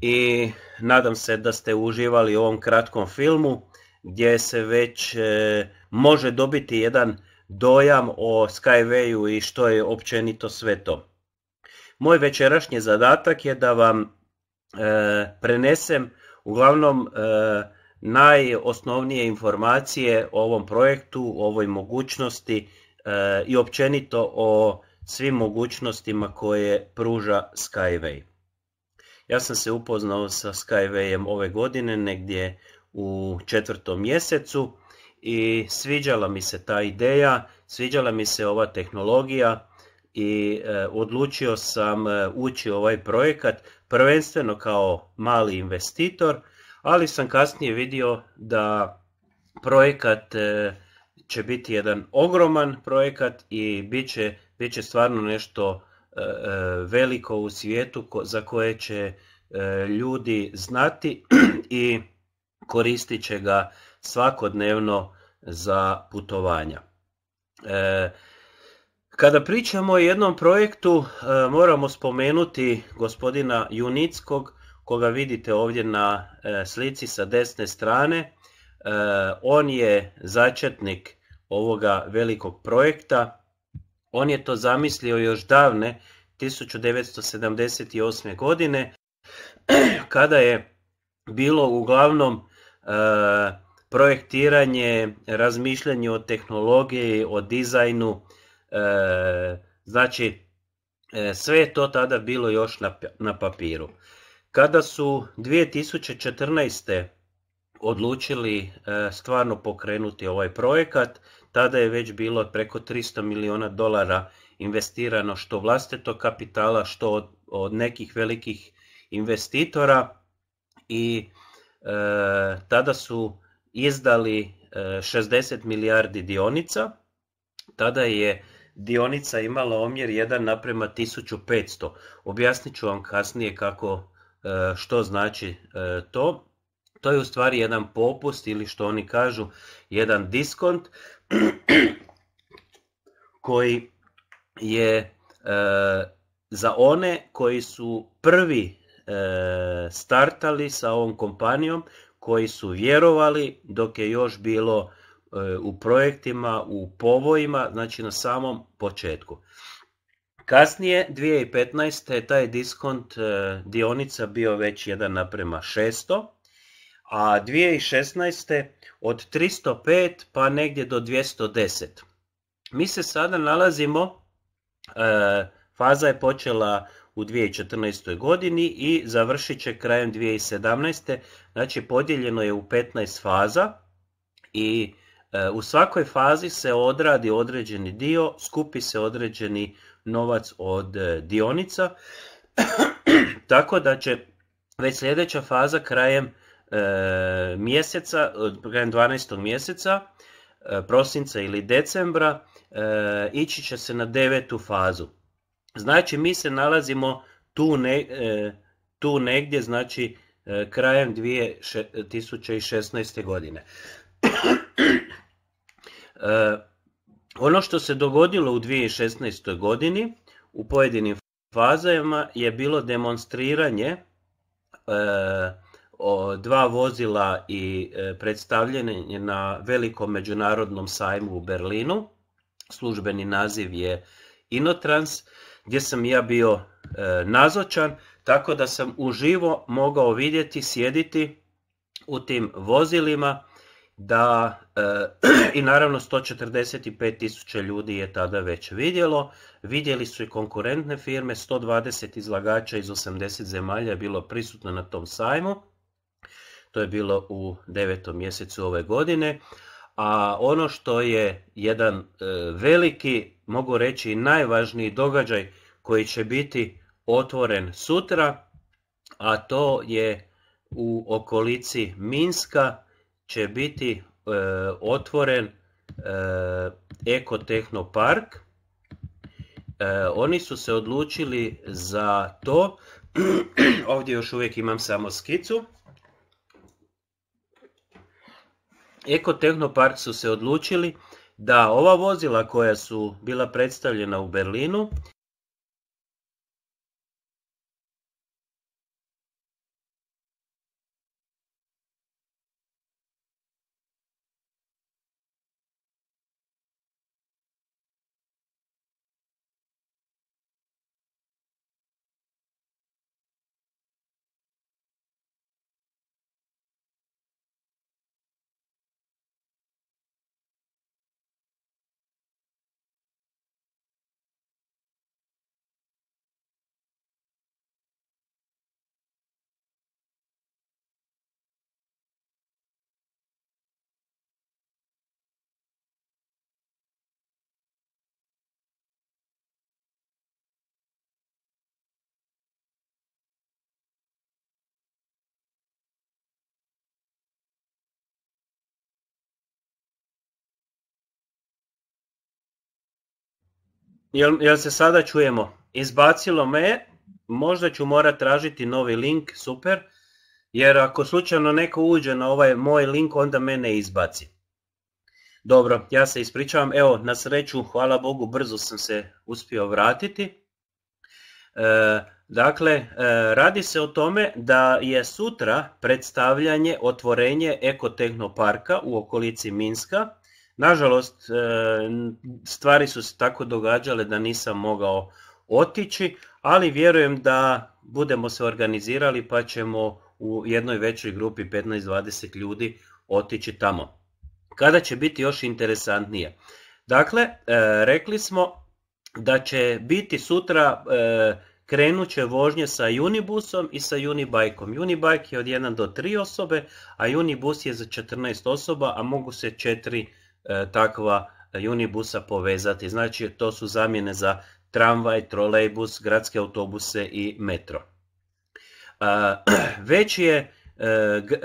i nadam se da ste uživali u ovom kratkom filmu gdje se već e, može dobiti jedan dojam o Skywayu i što je općenito sve to. Moj večerašnji zadatak je da vam e, prenesem uglavnom e, najosnovnije informacije o ovom projektu, o ovoj mogućnosti i općenito o svim mogućnostima koje pruža Skyway. Ja sam se upoznao sa Skywayem ove godine, negdje u četvrtom mjesecu i sviđala mi se ta ideja, sviđala mi se ova tehnologija i e, odlučio sam e, ući u ovaj projekat prvenstveno kao mali investitor, ali sam kasnije vidio da projekat e, će biti jedan ogroman projekat i bit bit će stvarno nešto E, e, veliko u svijetu za koje će e, ljudi znati i koristit će ga svakodnevno za putovanja. Kada pričamo o jednom projektu moramo spomenuti gospodina Junickog koga vidite ovdje na slici sa desne strane. On je začetnik ovoga velikog projekta on je to zamislio još davne 1978. godine kada je bilo uglavnom e, projektiranje, razmišljanje o tehnologiji, o dizajnu, e, znači e, sve je to tada bilo još na, na papiru. Kada su 2014 odlučili e, stvarno pokrenuti ovaj projekat, tada je već bilo preko 300 milijuna dolara investirano što vlastito kapitala, što od, nekih velikih investitora i e, tada su izdali 60 e, milijardi dionica, tada je dionica imala omjer 1 naprema 1500. Objasnit ću vam kasnije kako, što znači to. To je u stvari jedan popust ili što oni kažu jedan diskont koji je e, za one koji su prvi e, startali sa ovom kompanijom, koji su vjerovali dok je još bilo e, u projektima, u povojima, znači na samom početku. Kasnije, 2015. je taj diskont dionica bio već 1 naprema a 2016. od 305 pa negdje do 210. Mi se sada nalazimo, e, faza je počela u 2014. godini i završit će krajem 2017. Znači podijeljeno je u 15 faza i e, u svakoj fazi se odradi određeni dio, skupi se određeni novac od e, dionica, tako da će već sljedeća faza krajem E, mjeseca, krajem 12. mjeseca, e, prosinca ili decembra, e, ići će se na devetu fazu. Znači mi se nalazimo tu, tu negdje, znači krajem 2016. godine. Ono što se dogodilo u 2016. godini u pojedinim fazama je bilo demonstriranje dva vozila i e, predstavljenje na velikom međunarodnom sajmu u Berlinu. Službeni naziv je Inotrans, gdje sam ja bio e, nazočan, tako da sam uživo mogao vidjeti, sjediti u tim vozilima da e, i naravno 145.000 ljudi je tada već vidjelo. Vidjeli su i konkurentne firme, 120 izlagača iz 80 zemalja je bilo prisutno na tom sajmu to je bilo u devetom mjesecu ove godine. A ono što je jedan e, veliki, mogu reći najvažniji događaj koji će biti otvoren sutra, a to je u okolici Minska će biti e, otvoren e, ekotehnopark. oni su se odlučili za to, ovdje još uvijek imam samo skicu, Ekotehnopark su se odlučili da ova vozila koja su bila predstavljena u Berlinu Jel, se sada čujemo? Izbacilo me, možda ću morat tražiti novi link, super, jer ako slučajno neko uđe na ovaj moj link, onda mene izbaci. Dobro, ja se ispričavam, evo, na sreću, hvala Bogu, brzo sam se uspio vratiti. E, dakle, e, radi se o tome da je sutra predstavljanje otvorenje ekotehnoparka u okolici Minska, Nažalost, e, stvari su se tako događale da nisam mogao otići, ali vjerujem da budemo se organizirali pa ćemo u jednoj većoj grupi 15-20 ljudi otići tamo. Kada će biti još interesantnije? Dakle, e, rekli smo da će biti sutra e, krenut vožnje sa Unibusom i sa Unibajkom. Unibajk je od 1 do 3 osobe, a Unibus je za 14 osoba, a mogu se 4 E, takva unibusa povezati. Znači to su zamjene za tramvaj, trolejbus, gradske autobuse i metro. E, već je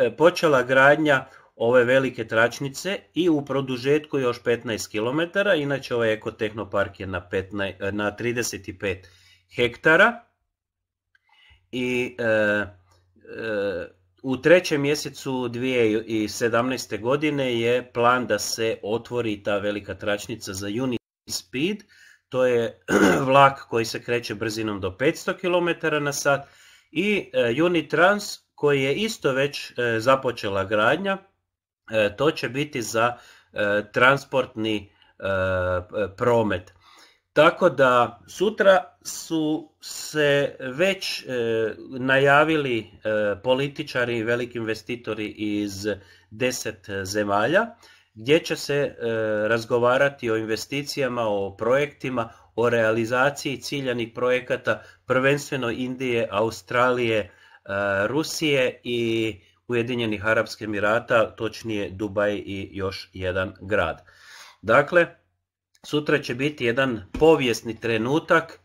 e, počela gradnja ove velike tračnice i u produžetku još 15 km, inače ovaj ekotehnopark je na, 15, na 35 hektara i u trećem mjesecu 2017. godine je plan da se otvori ta velika tračnica za Speed. to je vlak koji se kreće brzinom do 500 km na sat i e, Unitrans koji je isto već e, započela gradnja, e, to će biti za transportni promet. Tako da sutra su se već e, najavili e, političari i veliki investitori iz deset e, zemalja gdje će se razgovarati o investicijama, o projektima, o realizaciji ciljanih projekata prvenstveno Indije, Australije, Rusije i Ujedinjenih Arabskih Emirata, točnije Dubaj i još jedan grad. Dakle, Sutra će biti jedan povijesni trenutak e,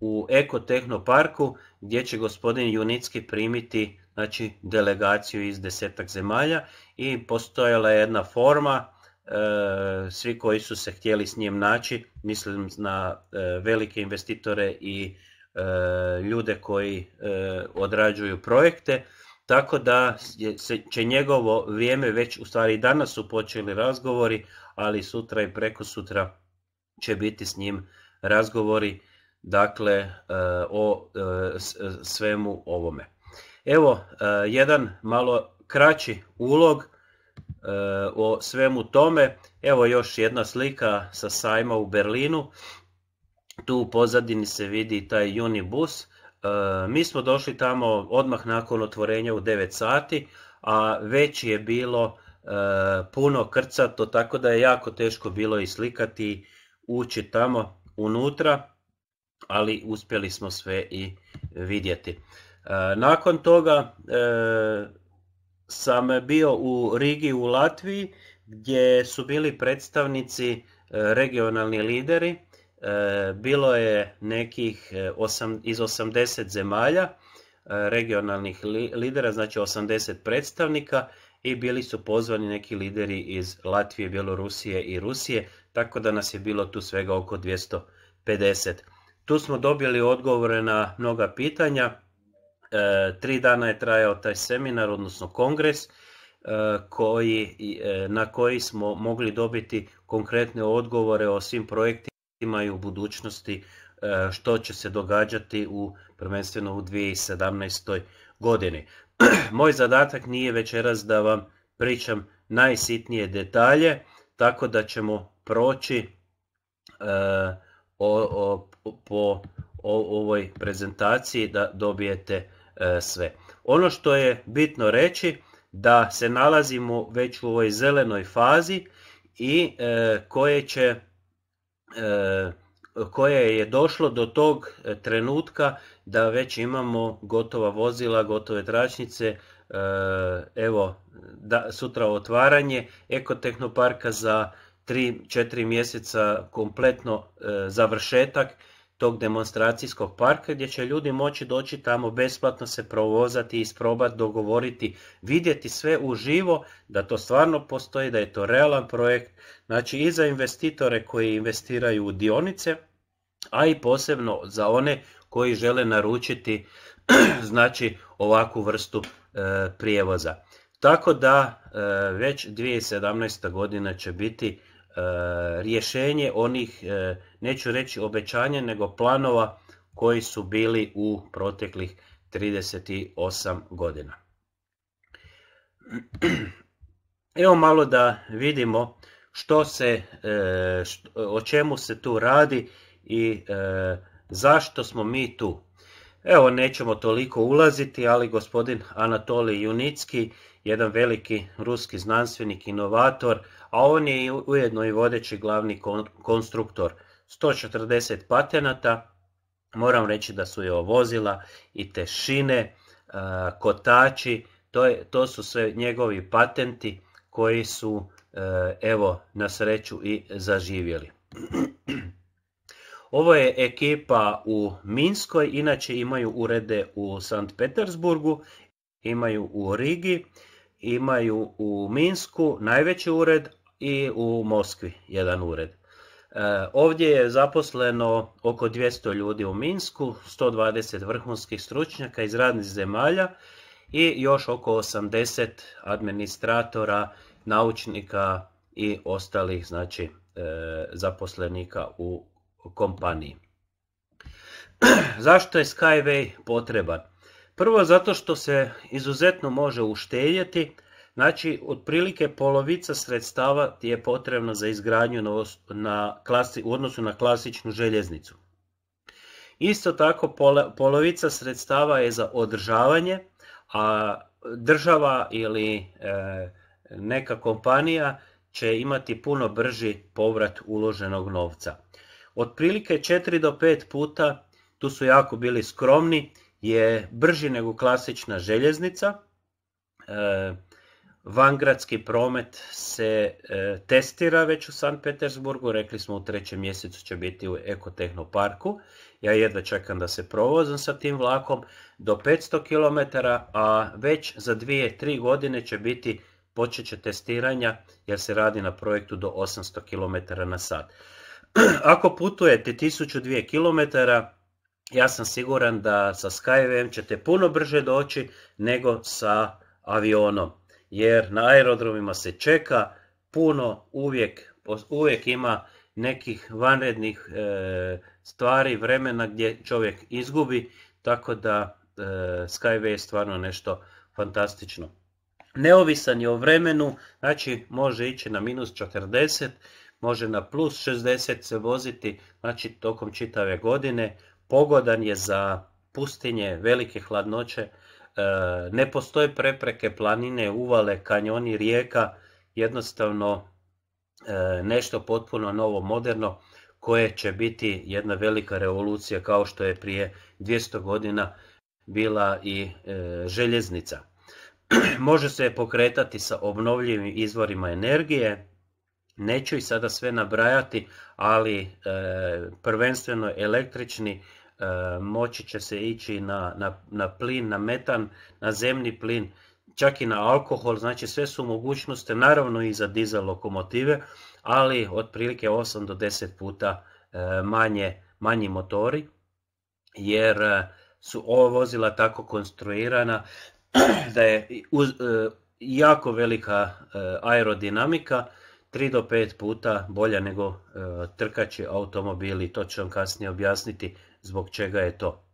u Ekotehnoparku gdje će gospodin Junicki primiti znači, delegaciju iz desetak zemalja i postojala je jedna forma, e, svi koji su se htjeli s njim naći, mislim na e, velike investitore i e, ljude koji odrađuju projekte, tako da će njegovo vrijeme već u stvari danas su počeli razgovori, ali sutra i preko sutra će biti s njim razgovori dakle e, o e, e, svemu ovome. Evo jedan malo kraći ulog o svemu tome. Evo još jedna slika sa sajma u Berlinu. Tu u pozadini se vidi taj Unibus. Mi smo došli tamo odmah nakon otvorenja u 9 sati, a već je bilo E, puno krcato, tako da je jako teško bilo i slikati, ući tamo unutra, ali uspjeli smo sve i vidjeti. E, nakon toga e, sam bio u Rigi u Latviji gdje su bili predstavnici regionalni lideri. Bilo je nekih iz 80 zemalja regionalnih lidera, znači 80 predstavnika i bili su pozvani neki lideri iz Latvije, Bjelorusije i Rusije, tako da nas je bilo tu svega oko 250. Tu smo dobili odgovore na mnoga pitanja. E, tri dana je trajao taj seminar, odnosno kongres, e, koji, e, na koji smo mogli dobiti konkretne odgovore o svim projektima i u budućnosti što će se događati u prvenstveno u 2017. godini. Moj zadatak nije večeras da vam pričam najsitnije detalje, tako da ćemo proći e, o, po o, ovoj prezentaciji da dobijete e, sve. Ono što je bitno reći da se nalazimo već u ovoj zelenoj fazi i e, koje će koje je došlo do tog e, trenutka da već imamo gotova vozila, gotove tračnice, e, evo da, sutra otvaranje ekotehnoparka za 3-4 mjeseca kompletno e, završetak tog demonstracijskog parka gdje će ljudi moći doći tamo besplatno se provozati, isprobati, dogovoriti, vidjeti sve uživo, da to stvarno postoji, da je to realan projekt. Znači i za investitore koji investiraju u dionice, a i posebno za one koji žele naručiti znači ovakvu vrstu e, prijevoza. Tako da e, već 2017. godina će biti Eh, rješenje onih, eh, neću reći obećanja, nego planova koji su bili u proteklih 38 godina. Evo malo da vidimo što se, eh, o čemu se tu radi i zašto smo mi tu. Evo, nećemo toliko ulaziti, ali gospodin Anatolij Junicki jedan veliki ruski znanstvenik, inovator, a on je ujedno i vodeći glavni konstruktor. 140 patenata, moram reći da su je ovozila i tešine, kotači, to, su sve njegovi patenti koji su e, evo na sreću i zaživjeli. Ovo je ekipa u Minskoj, inače imaju urede u Sankt Petersburgu, imaju u Rigi imaju u Minsku najveći ured i u Moskvi jedan ured. E, ovdje je zaposleno oko 200 ljudi u Minsku, 120 vrhunskih stručnjaka iz radnih zemalja i još oko 80 administratora, naučnika i ostalih znači, e, zaposlenika u kompaniji. Zašto je Skyway potreban? Prvo zato što se izuzetno može uštedjeti, znači otprilike polovica sredstava ti je potrebna za izgradnju na, klasi, u odnosu na klasičnu željeznicu. Isto tako polovica sredstava je za održavanje, a država ili e, neka kompanija će imati puno brži povrat uloženog novca. Otprilike 4 do 5 puta, tu su jako bili skromni, je brži nego klasična željeznica. E, Vangradski promet se e, testira već u San Petersburgu, rekli smo u trećem mjesecu će biti u Ekotehnoparku. Ja jedva čekam da se provozam sa tim vlakom do 500 km, a već za 2-3 godine će biti počet će testiranja jer se radi na projektu do 800 km na sat. Ako putujete 1002 km, ja sam siguran da sa SkyVem ćete puno brže doći nego sa avionom. Jer na aerodromima se čeka puno, uvijek, uvijek ima nekih vanrednih e, stvari, vremena gdje čovjek izgubi, tako da e, Skyway je stvarno nešto fantastično. Neovisan je o vremenu, znači može ići na minus 40, može na plus 60 se voziti, znači tokom čitave godine, pogodan je za pustinje, velike hladnoće, e, ne postoje prepreke, planine, uvale, kanjoni, rijeka, jednostavno e, nešto potpuno novo, moderno, koje će biti jedna velika revolucija kao što je prije 200 godina bila i e, željeznica. Može se pokretati sa obnovljivim izvorima energije, neću i sada sve nabrajati, ali prvenstveno električni E, moći će se ići na, na, na plin, na metan, na zemni plin, čak i na alkohol, znači sve su mogućnosti, naravno i za dizel lokomotive, ali otprilike 8 do 10 puta e, manje, manji motori, jer e, su ova vozila tako konstruirana da je jako velika aerodinamika, 3 do 5 puta bolja nego trkači automobili, to ću vam kasnije objasniti zbog čega je to.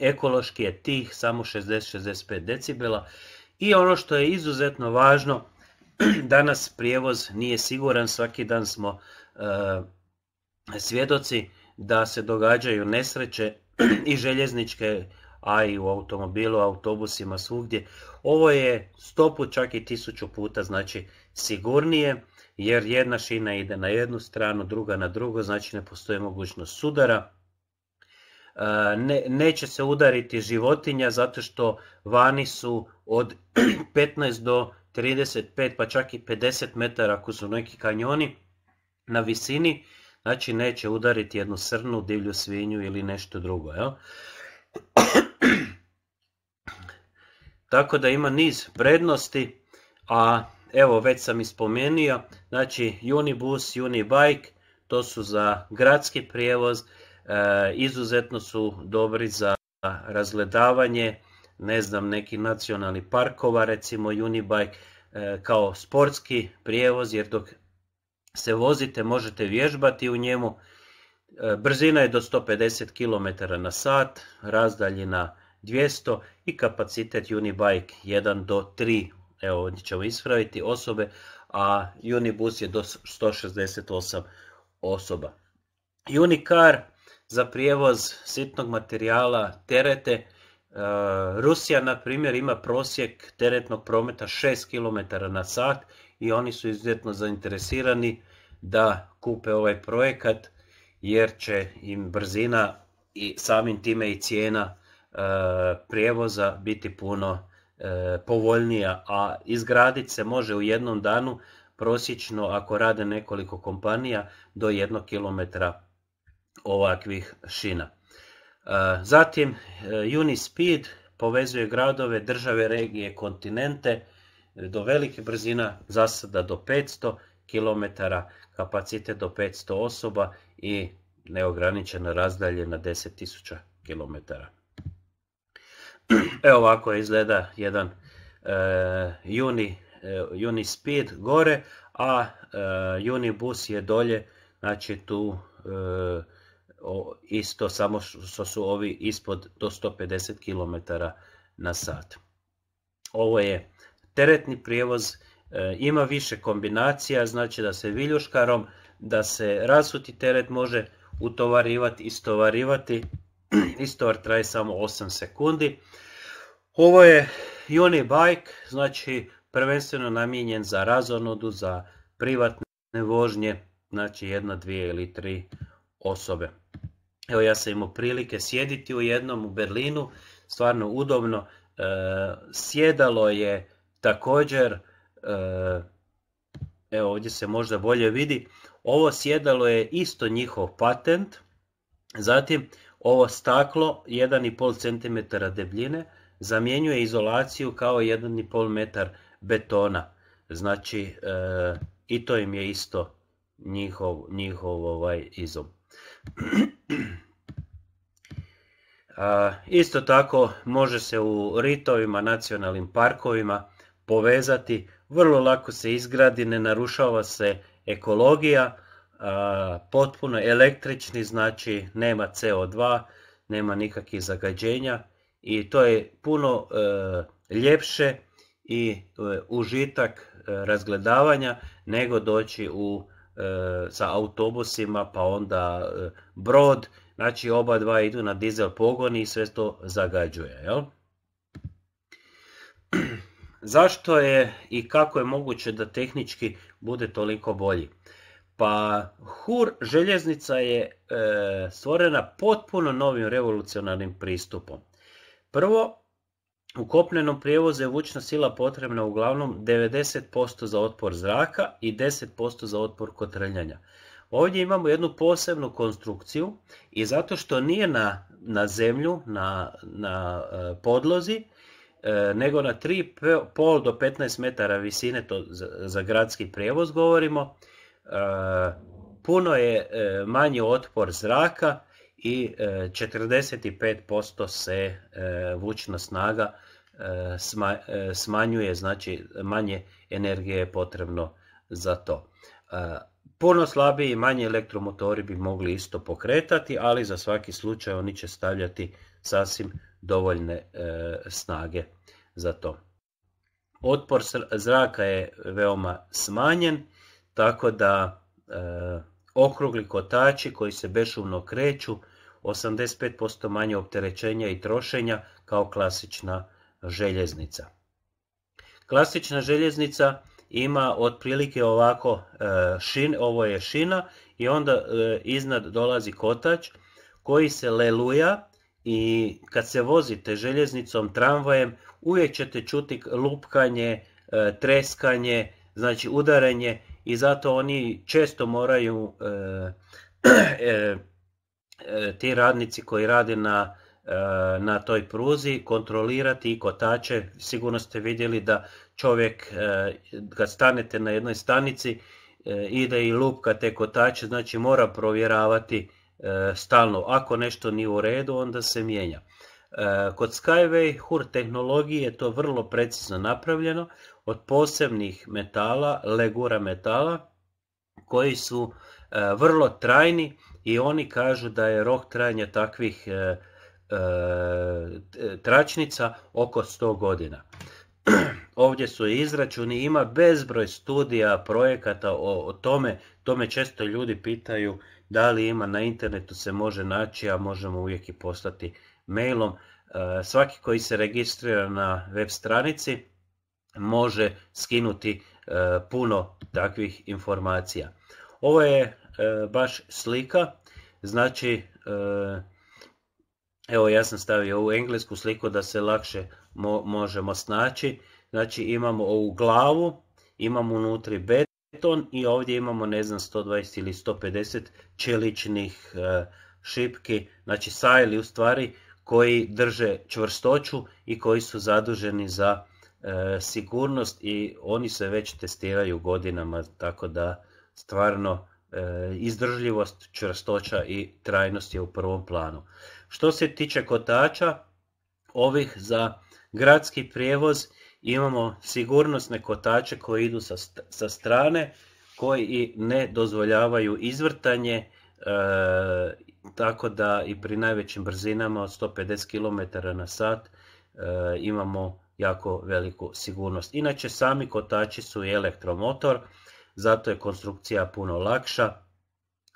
Ekološki je tih samo 60-65 decibela i ono što je izuzetno važno, danas prijevoz nije siguran, svaki dan smo e, svjedoci da se događaju nesreće i željezničke, a i u automobilu, autobusima, svugdje. Ovo je stopu čak i tisuću puta znači sigurnije, jer jedna šina ide na jednu stranu, druga na drugo, znači ne postoji mogućnost sudara. E, neće se udariti životinja zato što vani su od 15 do 35 pa čak i 50 metara ako su neki kanjoni na visini, znači neće udariti jednu srnu, divlju svinju ili nešto drugo. Jel? Tako da ima niz prednosti, a evo već sam ispomenio znači Unibus, Unibike, to su za gradski prijevoz, E, izuzetno su dobri za razgledavanje, ne znam, neki nacionalni parkova, recimo Unibike, e, kao sportski prijevoz, jer dok se vozite možete vježbati u njemu. E, brzina je do 150 km na sat, razdaljina 200 i kapacitet Unibike 1 do 3, evo ovdje ćemo ispraviti osobe, a Unibus je do 168 osoba. Unicar za prijevoz sitnog materijala, terete. E, Rusija, na primjer, ima prosjek teretnog prometa 6 km na sat i oni su izuzetno zainteresirani da kupe ovaj projekat jer će im brzina i samim time i cijena e, prijevoza biti puno e, povoljnija, a izgraditi se može u jednom danu prosječno ako rade nekoliko kompanija do jednog kilometra ovakvih šina. E, zatim e, Unispeed povezuje gradove, države, regije, kontinente e, do velike brzina, zasada do 500 km, kapacitet do 500 osoba i neograničeno razdalje na 10.000 km. Evo ovako izgleda jedan Unispeed gore, a Unibus je dolje, znači tu isto samo što su ovi ispod do 150 km na sat. Ovo je teretni prijevoz, e, ima više kombinacija, znači da se viljuškarom, da se rasuti teret može utovarivati, istovarivati, istovar traje samo 8 sekundi. Ovo je Unibike, znači prvenstveno namijenjen za razonodu, za privatne vožnje, znači jedna, dvije ili tri osobe. Evo ja sam imao prilike sjediti u jednom u Berlinu, stvarno udobno. E, sjedalo je također, e, evo ovdje se možda bolje vidi, ovo sjedalo je isto njihov patent, zatim ovo staklo 1,5 cm debljine zamjenjuje izolaciju kao 1,5 metar betona. Znači e, i to im je isto njihov, njihov ovaj Isto tako može se u ritovima, nacionalnim parkovima povezati, vrlo lako se izgradi, ne narušava se ekologija, potpuno električni, znači nema CO2, nema nikakvih zagađenja i to je puno e, ljepše i e, užitak e, razgledavanja nego doći u E, sa autobusima, pa onda e, brod, znači oba dva idu na dizel pogoni i sve to zagađuje. Jel? Zašto je i kako je moguće da tehnički bude toliko bolji? Pa HUR željeznica je e, stvorena potpuno novim revolucionarnim pristupom. Prvo, u kopnenom prijevozu je vučna sila potrebna uglavnom 90% za otpor zraka i 10% za otpor kotrljanja. Ovdje imamo jednu posebnu konstrukciju i zato što nije na, na zemlju, na, na e, podlozi, e, nego na 3,5 do 15 metara visine, to za, gradski prijevoz govorimo, e, puno je manji otpor zraka i 45% se vučna snaga E, e, smanjuje, znači manje energije je potrebno za to. E, puno slabiji i manji elektromotori bi mogli isto pokretati, ali za svaki slučaj oni će stavljati sasvim dovoljne snage za to. Otpor zraka je veoma smanjen, tako da okrugli kotači koji se bešumno kreću, 85% manje opterećenja i trošenja kao klasična željeznica. Klasična željeznica ima otprilike ovako e, šin, ovo je šina i onda e, iznad dolazi kotač koji se leluja i kad se vozite željeznicom, tramvajem, uvijek ćete čuti lupkanje, e, treskanje, znači udaranje i zato oni često moraju ti radnici koji rade na Eh, na toj pruzi, kontrolirati i kotače. Sigurno ste vidjeli da čovjek eh, kad stanete na jednoj stanici eh, ide i lupka te kotače, znači mora provjeravati stalno. Ako nešto nije u redu, onda se mijenja. Kod Skyway HUR tehnologije je to vrlo precizno napravljeno od posebnih metala, legura metala, koji su vrlo trajni i oni kažu da je rok trajanja takvih E, e, tračnica oko 100 godina. Ovdje su izračuni, ima bezbroj studija, projekata o, o tome, to često ljudi pitaju da li ima na internetu se može naći, a možemo uvijek i poslati mailom. E, svaki koji se registrira na web stranici može skinuti puno takvih informacija. Ovo je baš slika, znači Evo ja sam stavio ovu englesku sliku da se lakše možemo snaći. Znači imamo ovu glavu, imamo unutra beton i ovdje imamo ne znam 120 ili 150 čeličnih e, šipki, znači sajli u stvari koji drže čvrstoću i koji su zaduženi za e, sigurnost i oni se već testiraju godinama tako da stvarno e, izdržljivost, čvrstoća i trajnost je u prvom planu. Što se tiče kotača, ovih za gradski prijevoz imamo sigurnosne kotače koji idu sa, strane, koji ne dozvoljavaju izvrtanje, e, tako da i pri najvećim brzinama od 150 km na sat e, imamo jako veliku sigurnost. Inače sami kotači su i elektromotor, zato je konstrukcija puno lakša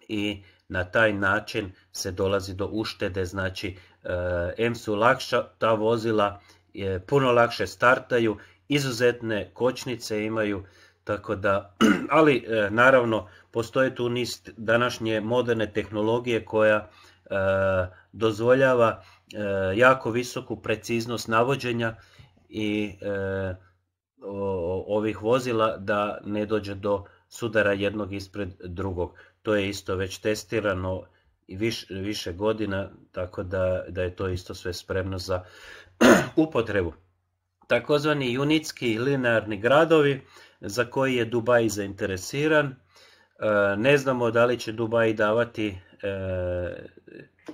i na taj način se dolazi do uštede, znači e, M su lakša ta vozila, e, puno lakše startaju, izuzetne kočnice imaju, tako da, ali e, naravno postoje tu niz današnje moderne tehnologije koja dozvoljava jako visoku preciznost navođenja i ovih vozila da ne dođe do sudara jednog ispred drugog to je isto već testirano više, godina, tako da, da je to isto sve spremno za upotrebu. Takozvani unitski linearni gradovi za koji je Dubaj zainteresiran. E, ne znamo da li će Dubaj davati, e,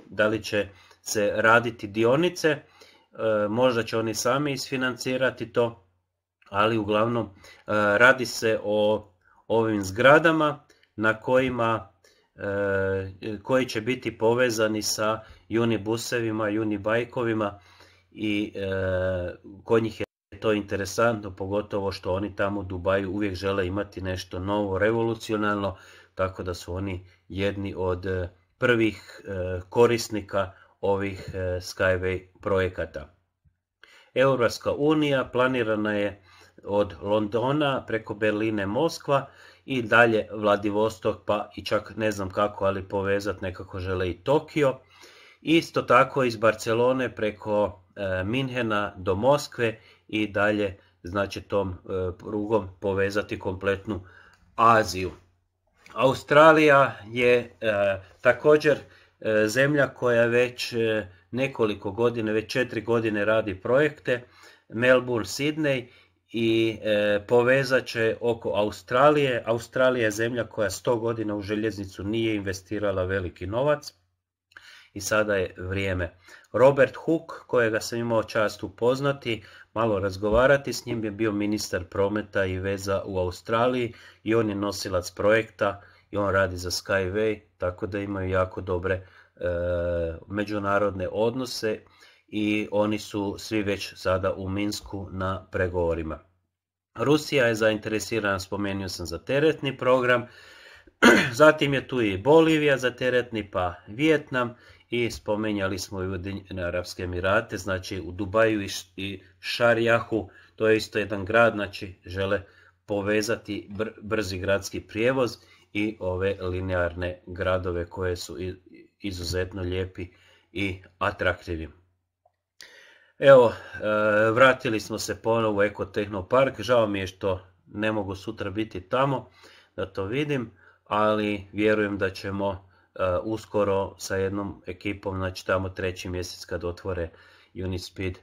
da li će se raditi dionice, e, možda će oni sami isfinancirati to, ali uglavnom radi se o ovim zgradama na kojima e, koji će biti povezani sa unibusevima, unibajkovima i e, kod njih je to interesantno, pogotovo što oni tamo u Dubaju uvijek žele imati nešto novo, revolucionalno, tako da su oni jedni od e, prvih korisnika ovih Skyway projekata. Europska unija planirana je od Londona preko Berline Moskva i dalje Vladivostok pa i čak ne znam kako ali povezat nekako žele i Tokio. Isto tako iz Barcelone preko e, Minhena do Moskve i dalje znači tom rugom e, prugom povezati kompletnu Aziju. Australija je e, također zemlja koja već nekoliko godine, već četiri godine radi projekte Melbourne, Sydney i e, povezat će oko Australije. Australija je zemlja koja 100 godina u željeznicu nije investirala veliki novac i sada je vrijeme. Robert Hook, kojega sam imao čast upoznati, malo razgovarati s njim, je bio ministar prometa i veza u Australiji i on je nosilac projekta i on radi za Skyway, tako da imaju jako dobre e, međunarodne odnose i oni su svi već sada u Minsku na pregovorima. Rusija je zainteresirana, spomenuo sam, za teretni program, zatim je tu i Bolivija za teretni, pa Vjetnam i spomenjali smo i Ujedinjene Arabske Emirate, znači u Dubaju i Šarjahu, to je isto jedan grad, znači žele povezati brzi gradski prijevoz i ove linearne gradove koje su izuzetno lijepi i atraktivni. Evo, e, vratili smo se ponovo u park. Žao mi je što ne mogu sutra biti tamo da to vidim, ali vjerujem da ćemo e, uskoro sa jednom ekipom, znači tamo treći mjesec kad otvore Unispeed,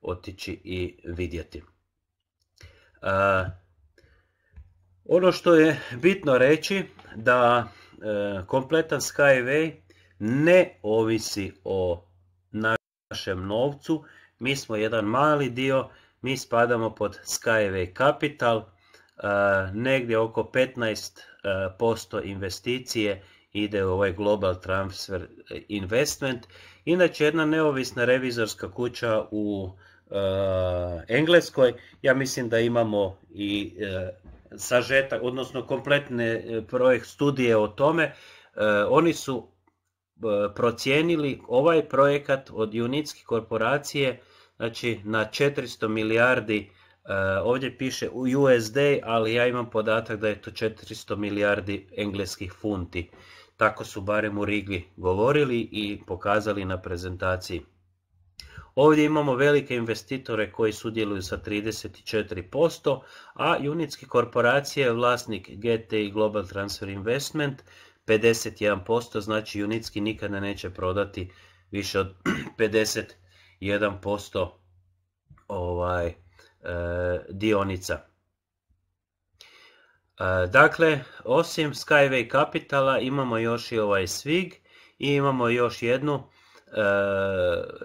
otići i vidjeti. E, ono što je bitno reći da kompletan Skyway ne ovisi o našem novcu, mi smo jedan mali dio, mi spadamo pod Skyway Capital, e, negdje oko 15% e, investicije ide u ovaj Global Transfer Investment. Inače jedna neovisna revizorska kuća u e, Engleskoj, ja mislim da imamo i sažetak, odnosno kompletne projekt studije o tome, oni su procijenili ovaj projekat od Unitske korporacije znači na 400 milijardi, e, ovdje piše u USD, ali ja imam podatak da je to 400 milijardi engleskih funti. Tako su barem u Rigli govorili i pokazali na prezentaciji. Ovdje imamo velike investitore koji sudjeluju sa 34%, a Unitski korporacija je vlasnik GTI Global Transfer Investment 51%, znači Unitski nikada neće prodati više od 50%. 1% ovaj, e, dionica. E, dakle, osim Skyway Capitala imamo još i ovaj Svig i imamo još jednu e,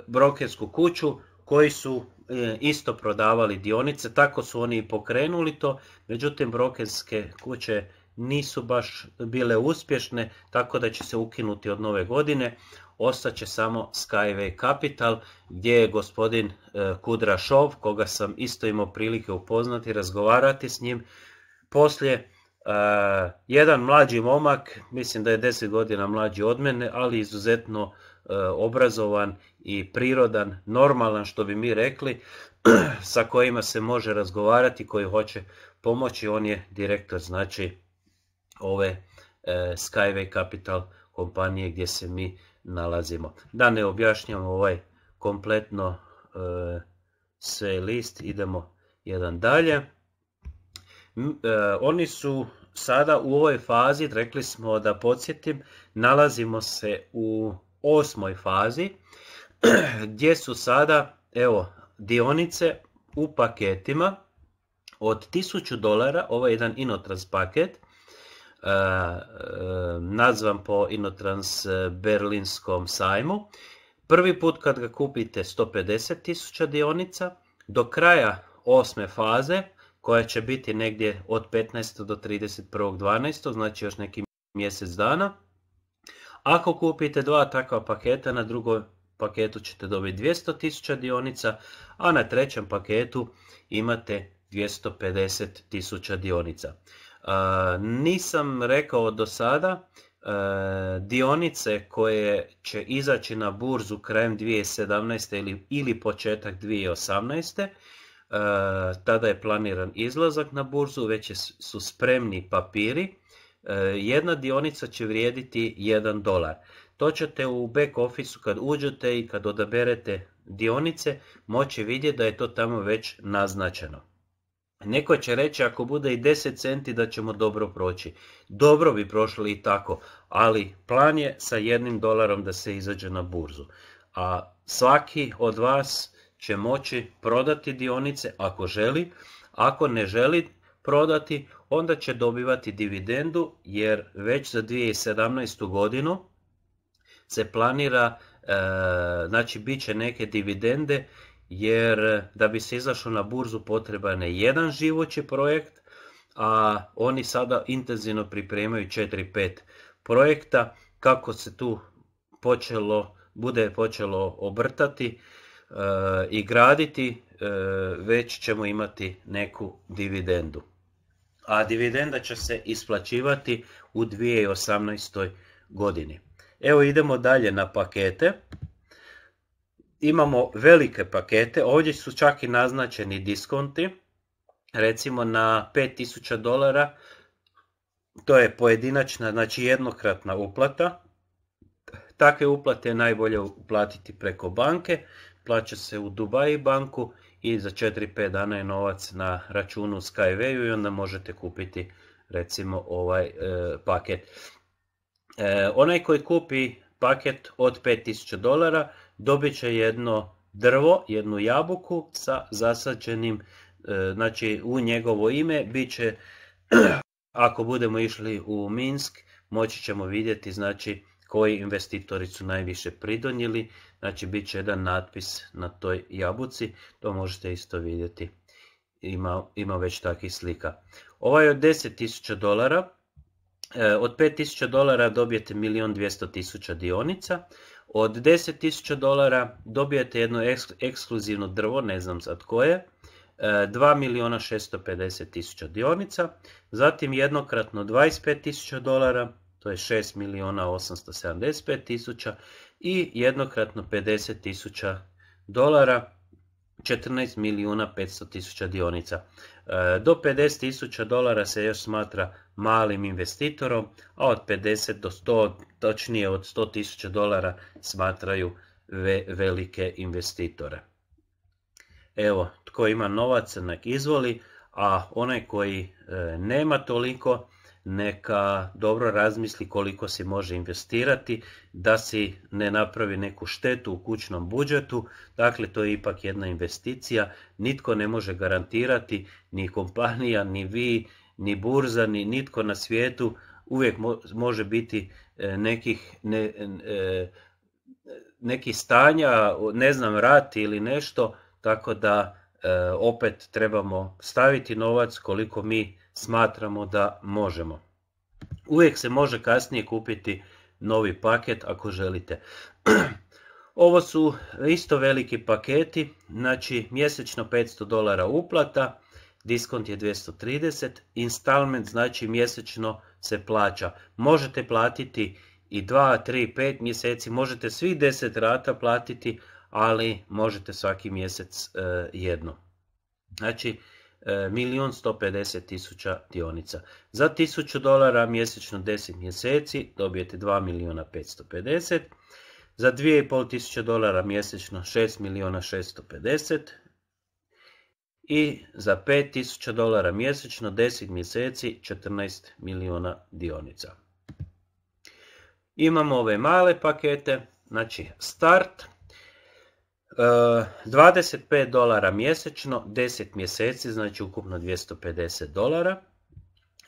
brokersku kuću koji su e, isto prodavali dionice, tako su oni i pokrenuli to, međutim brokerske kuće nisu baš bile uspješne, tako da će se ukinuti od nove godine ostaće samo Skyway Capital gdje je gospodin e, Kudrašov, koga sam isto imao prilike upoznati, razgovarati s njim. Poslije, e, jedan mlađi momak, mislim da je 10 godina mlađi od mene, ali izuzetno e, obrazovan i prirodan, normalan što bi mi rekli, sa kojima se može razgovarati, koji hoće pomoći, on je direktor znači ove Skyway Capital kompanije gdje se mi nalazimo. Da ne objašnjamo ovaj kompletno e, sve list, idemo jedan dalje. E, oni su sada u ovoj fazi, rekli smo da podsjetim, nalazimo se u osmoj fazi gdje su sada evo, dionice u paketima od 1000 dolara, ovo je jedan inotras paket, E, e, nazvan po Inotrans e, Berlinskom sajmu. Prvi put kad ga kupite 150.000 dionica, do kraja osme faze koja će biti negdje od 15. do 31.12. znači još neki mjesec dana. Ako kupite dva takva paketa, na drugom paketu ćete dobiti 200.000 dionica, a na trećem paketu imate 250.000 dionica. Nisam rekao do sada, dionice koje će izaći na burzu krajem 2017. ili, ili početak 2018. Tada je planiran izlazak na burzu, već su spremni papiri. Jedna dionica će vrijediti 1 dolar. To ćete u back officeu kad uđete i kad odaberete dionice moći vidjeti da je to tamo već naznačeno. Neko će reći ako bude i 10 centi da ćemo dobro proći. Dobro bi prošli i tako, ali plan je sa jednim dolarom da se izađe na burzu. A svaki od vas će moći prodati dionice ako želi, ako ne želi prodati, onda će dobivati dividendu jer već za 2017. godinu se planira, e, znači bit će neke dividende jer eh, da bi se izašlo na burzu potreban je jedan živoći projekt, a oni sada intenzivno pripremaju 4-5 projekta kako se tu počelo, bude počelo obrtati eh, i graditi, eh, već ćemo imati neku dividendu. A dividenda će se isplaćivati u 2018. godini. Evo idemo dalje na pakete imamo velike pakete, ovdje su čak i naznačeni diskonti, recimo na 5000 dolara, to je pojedinačna, znači jednokratna uplata. Takve uplate je najbolje uplatiti preko banke, plaća se u Dubai banku i za 4-5 dana je novac na računu Skyway i onda možete kupiti recimo ovaj e, paket. E, onaj koji kupi paket od 5000 dolara, dobit će jedno drvo, jednu jabuku sa zasađenim, e, znači u njegovo ime bit će, ako budemo išli u Minsk, moći ćemo vidjeti znači koji investitori su najviše pridonijeli, znači bit će jedan natpis na toj jabuci, to možete isto vidjeti, ima, ima već takvih slika. Ovaj od 10.000 dolara, e, od 5.000 dolara dobijete 1.200.000 dionica, od 10.000 dolara dobijete jedno ekskluzivno drvo, ne znam sad koje, 2.650.000 e, dionica, zatim jednokratno 25.000 dolara, to je 6.875.000 i jednokratno 50.000 dolara, 14 milijuna 500 tisuća dionica. E, do 50 tisuća dolara se još smatra malim investitorom, a od 50 do 100, točnije od 100 tisuća dolara smatraju ve, velike investitore. Evo, tko ima novac, nek izvoli, a onaj koji e, nema toliko, neka dobro razmisli koliko se može investirati, da si ne napravi neku štetu u kućnom budžetu, dakle to je ipak jedna investicija, nitko ne može garantirati, ni kompanija, ni vi, ni burza, ni nitko na svijetu, uvijek može biti e, nekih, ne, e, nekih stanja, ne znam, rat ili nešto, tako da e, opet trebamo staviti novac koliko mi smatramo da možemo. Uvijek se može kasnije kupiti novi paket ako želite. Ovo su isto veliki paketi, znači mjesečno 500 dolara uplata, diskont je 230, installment znači mjesečno se plaća. Možete platiti i 2, 3, 5 mjeseci, možete svih 10 rata platiti, ali možete svaki mjesec e, jedno. Znači E, milijun 150 tisuća dionica. Za 1000 dolara mjesečno 10 mjeseci dobijete 2 milijuna 550. Za 2500 dolara mjesečno 6 milijuna 650. I za 5000 dolara mjesečno 10 mjeseci 14 milijuna dionica. Imamo ove male pakete, znači start 25 eh, dolara mjesečno, 10 mjeseci, znači ukupno 250 dolara.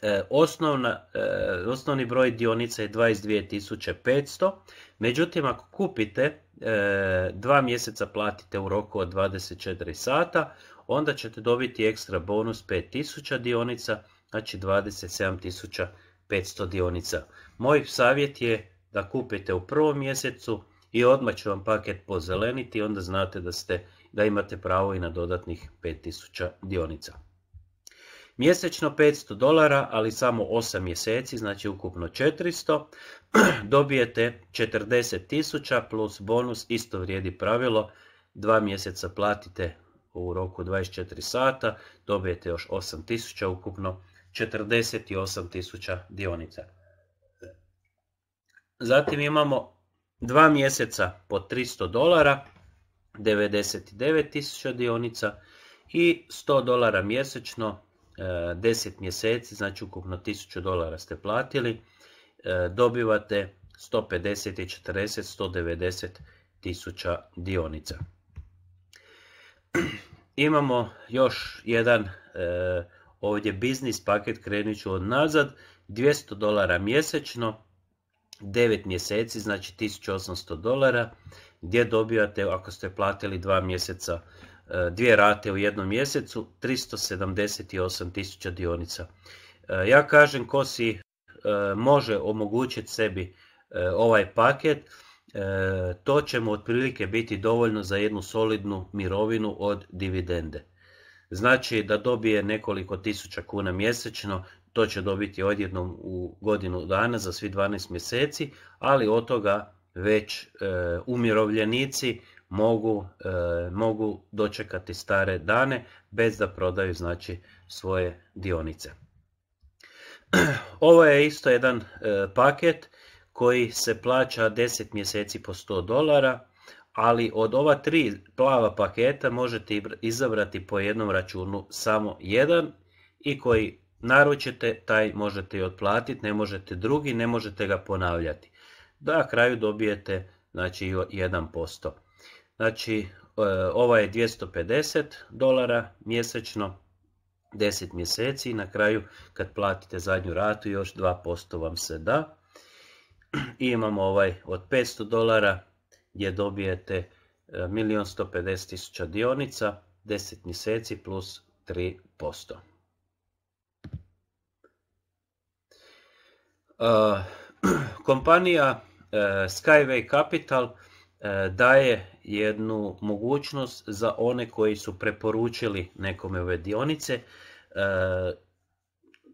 Eh, osnovna, eh, osnovni broj dionica je 22.500, međutim ako kupite dva mjeseca platite u roku od 24 sata, onda ćete dobiti ekstra bonus 5000 dionica, znači 27.500 dionica. Moj savjet je da kupite u prvom mjesecu, i odmah ću vam paket pozeleniti, onda znate da, ste, da imate pravo i na dodatnih 5000 dionica. Mjesečno 500 dolara, ali samo 8 mjeseci, znači ukupno 400, dobijete 40.000 plus bonus, isto vrijedi pravilo, 2 mjeseca platite u roku 24 sata, dobijete još 8.000, ukupno 48.000 dionica. Zatim imamo dva mjeseca po 300 dolara, 99.000 dionica i 100 dolara mjesečno, 10 e, mjeseci, znači ukupno 1000 dolara ste platili, e, dobivate 150 i 40, 190 tisuća dionica. Imamo još jedan e, ovdje biznis paket, krenut ću od nazad, 200 dolara mjesečno, 9 mjeseci, znači 1800 dolara, gdje dobijate, ako ste platili dva mjeseca, e, dvije rate u jednom mjesecu, 378 tisuća dionica. E, ja kažem ko si e, može omogućiti sebi ovaj paket, to će mu otprilike biti dovoljno za jednu solidnu mirovinu od dividende. Znači da dobije nekoliko tisuća kuna mjesečno to će dobiti odjednom u godinu dana za svi 12 mjeseci, ali od toga već e, umirovljenici mogu, e, mogu dočekati stare dane bez da prodaju znači svoje dionice. Ovo je isto jedan e, paket koji se plaća 10 mjeseci po 100 dolara, ali od ova tri plava paketa možete izabrati po jednom računu samo jedan i koji naručite, taj možete i otplatiti, ne možete drugi, ne možete ga ponavljati. Da kraju dobijete znači 1%. Znači e, ova je 250 dolara mjesečno, 10 mjeseci na kraju kad platite zadnju ratu još 2% vam se da. imamo ovaj od 500 dolara gdje dobijete 1.150.000 e, dionica, 10 mjeseci plus 3%. Uh, kompanija uh, Skyway Capital uh, daje jednu mogućnost za one koji su preporučili nekome ove dionice.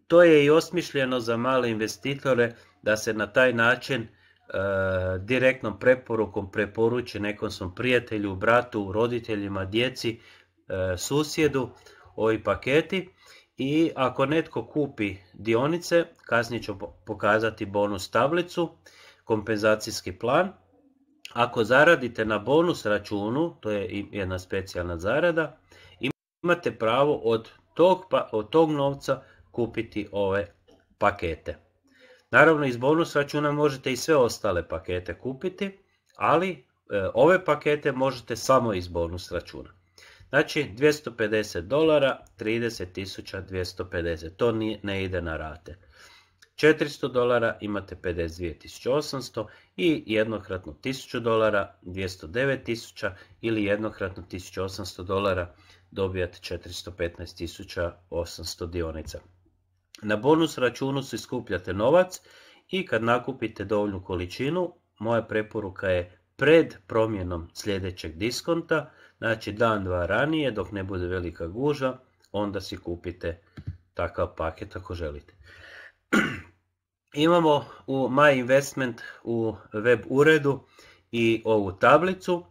To je i osmišljeno za male investitore da se na taj način direktnom preporukom preporuči nekom svom prijatelju, bratu, roditeljima, djeci, susjedu ovi paketi i ako netko kupi dionice, kasnije ću pokazati bonus tablicu, kompenzacijski plan. Ako zaradite na bonus računu, to je jedna specijalna zarada, imate pravo od tog, pa- od tog novca kupiti ove pakete. Naravno iz bonus računa možete i sve ostale pakete kupiti, ali e, ove pakete možete samo iz bonus računa. Znači 250 dolara, 30.250, to ne ide na rate. 400 dolara imate 52.800 i jednokratno 1000 dolara 209.000 ili jednokratno 1800 dolara dobijate 415.800 dionica. Na bonus računu se skupljate novac i kad nakupite dovoljnu količinu, moja preporuka je pred promjenom sljedećeg diskonta Znači dan, dva ranije, dok ne bude velika guža, onda si kupite takav paket ako želite. Imamo u My Investment u web uredu i ovu tablicu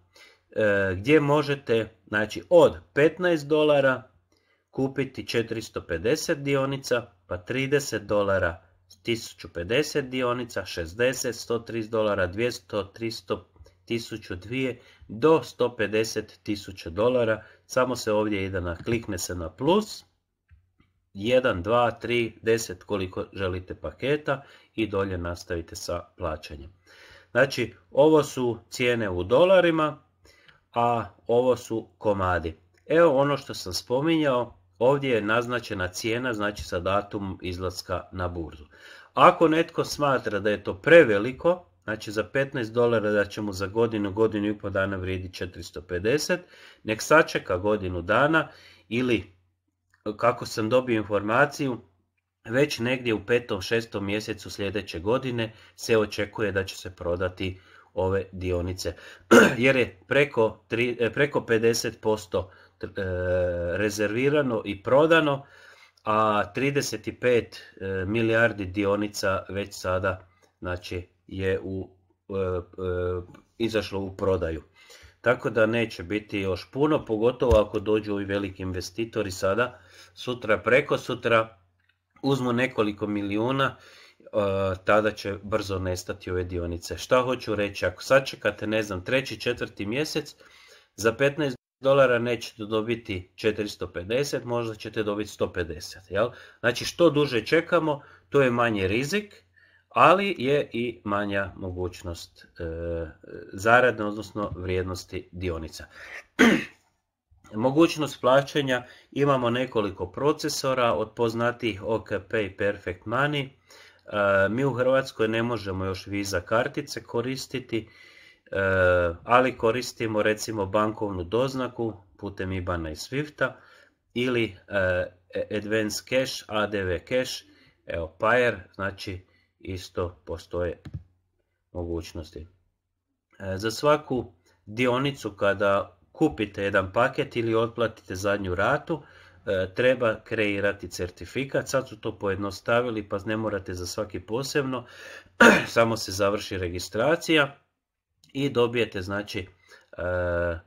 e, gdje možete znači od 15 dolara kupiti 450 dionica, pa 30 dolara 1050 dionica, 60, 130 dolara, 200, 300, 1002 do 150.000 dolara. Samo se ovdje ide na klikne se na plus. 1, 2, 3, 10 koliko želite paketa i dolje nastavite sa plaćanjem. Znači ovo su cijene u dolarima, a ovo su komadi. Evo ono što sam spominjao, ovdje je naznačena cijena, znači sa datumom izlaska na burzu. Ako netko smatra da je to preveliko, Znači za 15 dolara da ćemo za godinu, godinu i pol dana vrijedi 450. Nek sačeka godinu dana ili kako sam dobio informaciju, već negdje u petom, šestom mjesecu sljedeće godine se očekuje da će se prodati ove dionice. Jer je preko, e, preko 50% e, rezervirano i prodano, a 35 e, milijardi dionica već sada znači, je u, e, e, izašlo u prodaju. Tako da neće biti još puno, pogotovo ako dođu ovi veliki investitori sada, sutra preko sutra, uzmu nekoliko milijuna, e, tada će brzo nestati ove dionice. Šta hoću reći, ako sačekate, ne znam, treći, četvrti mjesec, za 15 dolara nećete dobiti 450, možda ćete dobiti 150. Jel? Znači što duže čekamo, to je manji rizik, ali je i manja mogućnost e, zarade, odnosno vrijednosti dionica. Mogućnost plaćanja imamo nekoliko procesora, od poznatih OKP i Perfect Money. E, mi u Hrvatskoj ne možemo još Visa kartice koristiti, e, ali koristimo recimo bankovnu doznaku putem IBANA i Swifta ili Advance Cash, ADV Cash, evo Payer, znači isto postoje mogućnosti. E, za svaku dionicu kada kupite jedan paket ili otplatite zadnju ratu, e, treba kreirati certifikat. Sad su to pojednostavili pa ne morate za svaki posebno, samo se završi registracija i dobijete znači e,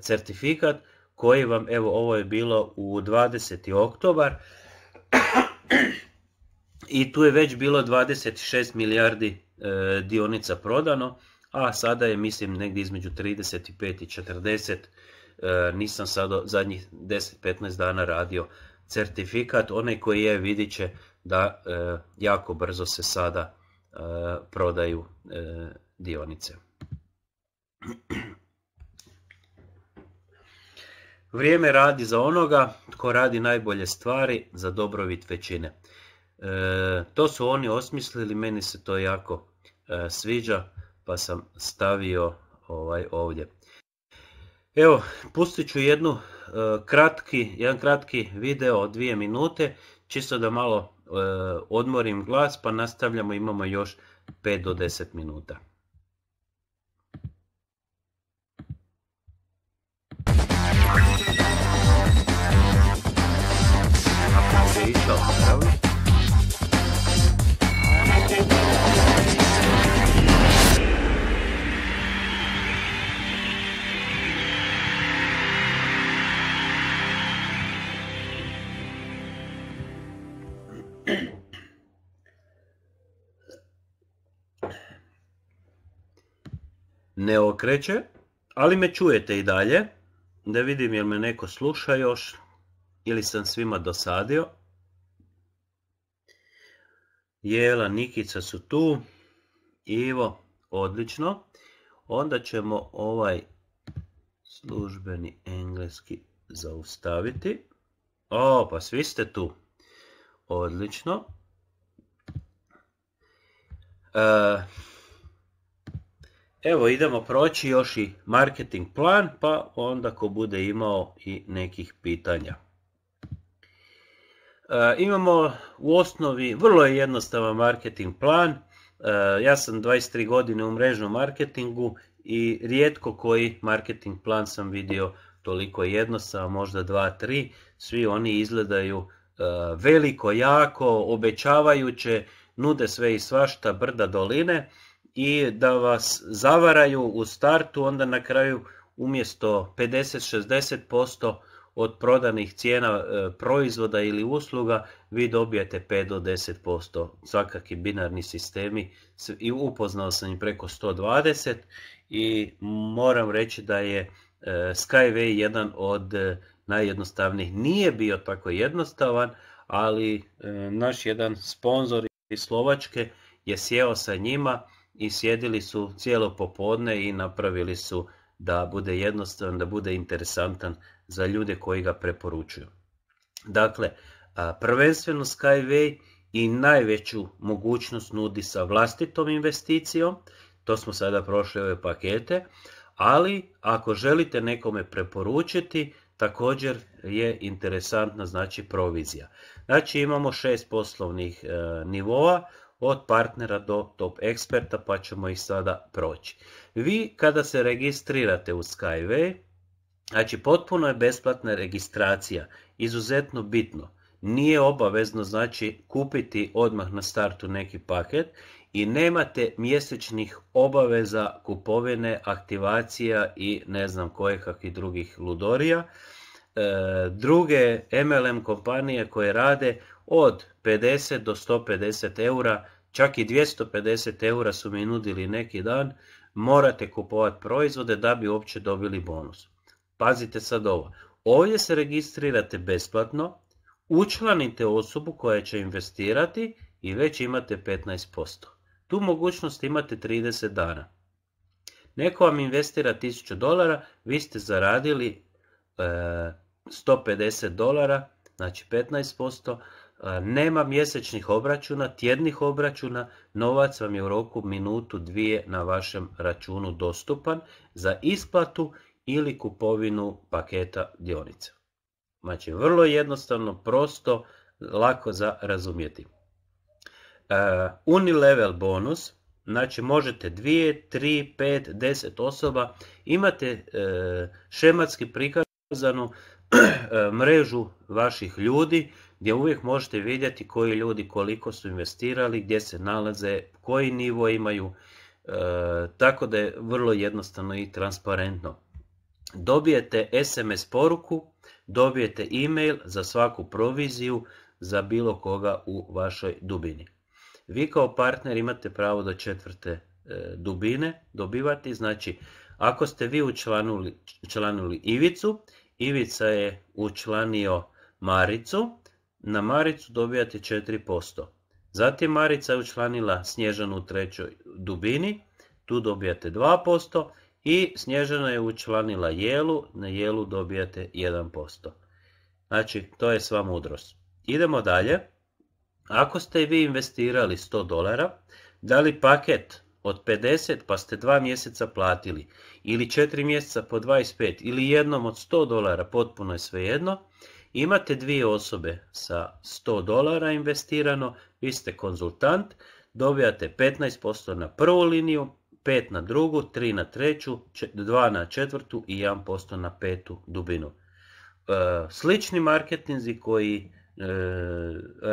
certifikat koji vam, evo ovo je bilo u 20. oktobar, i tu je već bilo 26 milijardi e, dionica prodano, a sada je mislim negdje između 35 i 40, e, nisam sad zadnjih 10-15 dana radio certifikat, onaj koji je vidit će da e, jako brzo se sada prodaju dionice. Vrijeme radi za onoga tko radi najbolje stvari za dobrobit većine. E, to su oni osmislili, meni se to jako e, sviđa, pa sam stavio ovaj ovdje. Evo, pustit ću jednu, e, kratki, jedan kratki video od dvije minute, čisto da malo odmorim glas, pa nastavljamo, imamo još 5 do 10 minuta. ne okreće, ali me čujete i dalje. Da vidim jel me neko sluša još ili sam svima dosadio. Jela, Nikica su tu. Ivo, odlično. Onda ćemo ovaj službeni engleski zaustaviti. O, pa svi ste tu. Odlično. E, Evo idemo proći još i marketing plan, pa onda ko bude imao i nekih pitanja. E, imamo u osnovi, vrlo je jednostavan marketing plan. E, ja sam 23 godine u mrežnom marketingu i rijetko koji marketing plan sam vidio toliko jednostavan, možda 2-3. Svi oni izgledaju e, veliko, jako, obećavajuće, nude sve i svašta, brda, doline i da vas zavaraju u startu, onda na kraju umjesto 50-60% od prodanih cijena e, proizvoda ili usluga vi dobijete 5 do 10%. Svakaki binarni sistemi i upoznao sam ih preko 120 i moram reći da je e, Skyway jedan od e, najjednostavnijih. Nije bio tako jednostavan, ali naš jedan sponzor iz Slovačke je sjeo sa njima i sjedili su cijelo popodne i napravili su da bude jednostavan, da bude interesantan za ljude koji ga preporučuju. Dakle, prvenstveno Skyway i najveću mogućnost nudi sa vlastitom investicijom, to smo sada prošli ove pakete, ali ako želite nekome preporučiti, također je interesantna znači provizija. Znači imamo šest poslovnih e, nivoa, od partnera do top eksperta, pa ćemo ih sada proći. Vi kada se registrirate u Skyway, znači potpuno je besplatna registracija, izuzetno bitno. Nije obavezno znači kupiti odmah na startu neki paket i nemate mjesečnih obaveza kupovine, aktivacija i ne znam koje drugih ludorija. E, druge MLM kompanije koje rade od 50 do 150 eura, čak i 250 eura su mi nudili neki dan, morate kupovati proizvode da bi uopće dobili bonus. Pazite sad ovo, ovdje se registrirate besplatno, učlanite osobu koja će investirati i već imate 15%. Tu mogućnost imate 30 dana. Neko vam investira 1000 dolara, vi ste zaradili 150 e, dolara, znači 15%, nema mjesečnih obračuna, tjednih obračuna, novac vam je u roku minutu dvije na vašem računu dostupan za isplatu ili kupovinu paketa dionica. Znači, vrlo jednostavno, prosto, lako za razumjeti. E, unilevel bonus, znači možete 2, 3, 5, 10 osoba, imate e, šematski prikazanu e, mrežu vaših ljudi gdje uvijek možete vidjeti koji ljudi koliko su investirali, gdje se nalaze, koji nivo imaju, e, tako da je vrlo jednostavno i transparentno. Dobijete SMS poruku, dobijete e-mail za svaku proviziju za bilo koga u vašoj dubini. Vi kao partner imate pravo do četvrte e, dubine dobivati, znači ako ste vi učlanuli, učlanuli Ivicu, Ivica je učlanio Maricu, na Maricu dobijate 4%. Zatim Marica je učlanila Snježanu u trećoj dubini, tu dobijate 2% i Snježana je učlanila Jelu, na Jelu dobijate 1%. Znači, to je sva mudrost. Idemo dalje. Ako ste vi investirali 100 dolara, da li paket od 50 pa ste 2 mjeseca platili ili 4 mjeseca po 25 ili jednom od 100 dolara potpuno je sve jedno, Imate dvije osobe sa 100 dolara investirano, vi ste konzultant, dobijate 15% na prvu liniju, 5 na drugu, 3 na treću, 2 na četvrtu i 1% na petu dubinu. E, slični marketinzi koji e,